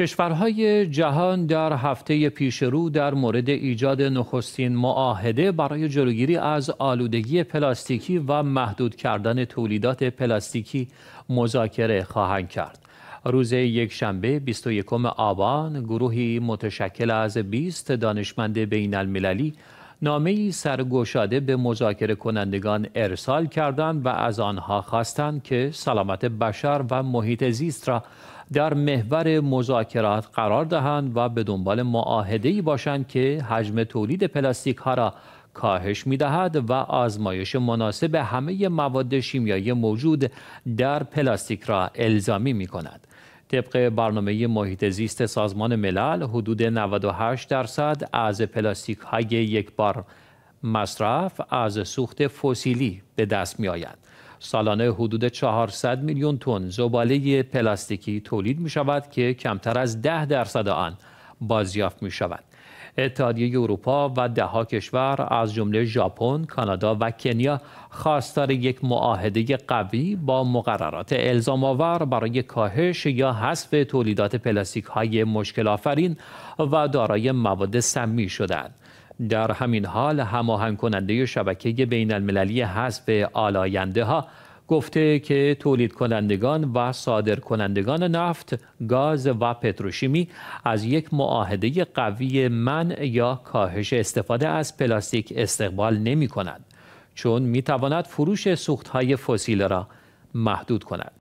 کشورهای جهان در هفته پیش رو در مورد ایجاد نخستین معاهده برای جلوگیری از آلودگی پلاستیکی و محدود کردن تولیدات پلاستیکی مذاکره خواهند کرد. روز یکشنبه 21 آبان گروهی متشکل از 20 دانشمند بین المللی نامه سرگشاده به مذاکره کنندگان ارسال کردند و از آنها خواستند که سلامت بشر و محیط زیست را در محور مذاکرات قرار دهند و به دنبال ای باشند که حجم تولید پلاستیک ها را کاهش می دهد و آزمایش مناسب همه مواد شیمیایی موجود در پلاستیک را الزامی می کند. طبق برنامه محیط زیست سازمان ملل حدود 98 درصد از پلاستیک های یک بار مصرف از سوخت فسیلی به دست می آید. سالانه حدود 400 میلیون تن زباله پلاستیکی تولید می شود که کمتر از 10 درصد آن بازیافت می شود. اتحادیه اروپا و دهها کشور از جمله ژاپن، کانادا و کنیا خواستار یک معاهده قوی با مقررات الزام آور برای کاهش یا حذف تولیدات پلاستیک های مشکل آفرین و دارای مواد سمی شدند. در همین حال هماهنگ کننده شبکه بین المللی حذف آلاینده ها گفته که تولید کنندگان و صادر کنندگان نفت، گاز و پتروشیمی از یک معاهده قوی منع یا کاهش استفاده از پلاستیک استقبال نمی کند چون می تواند فروش های فسیل را محدود کند.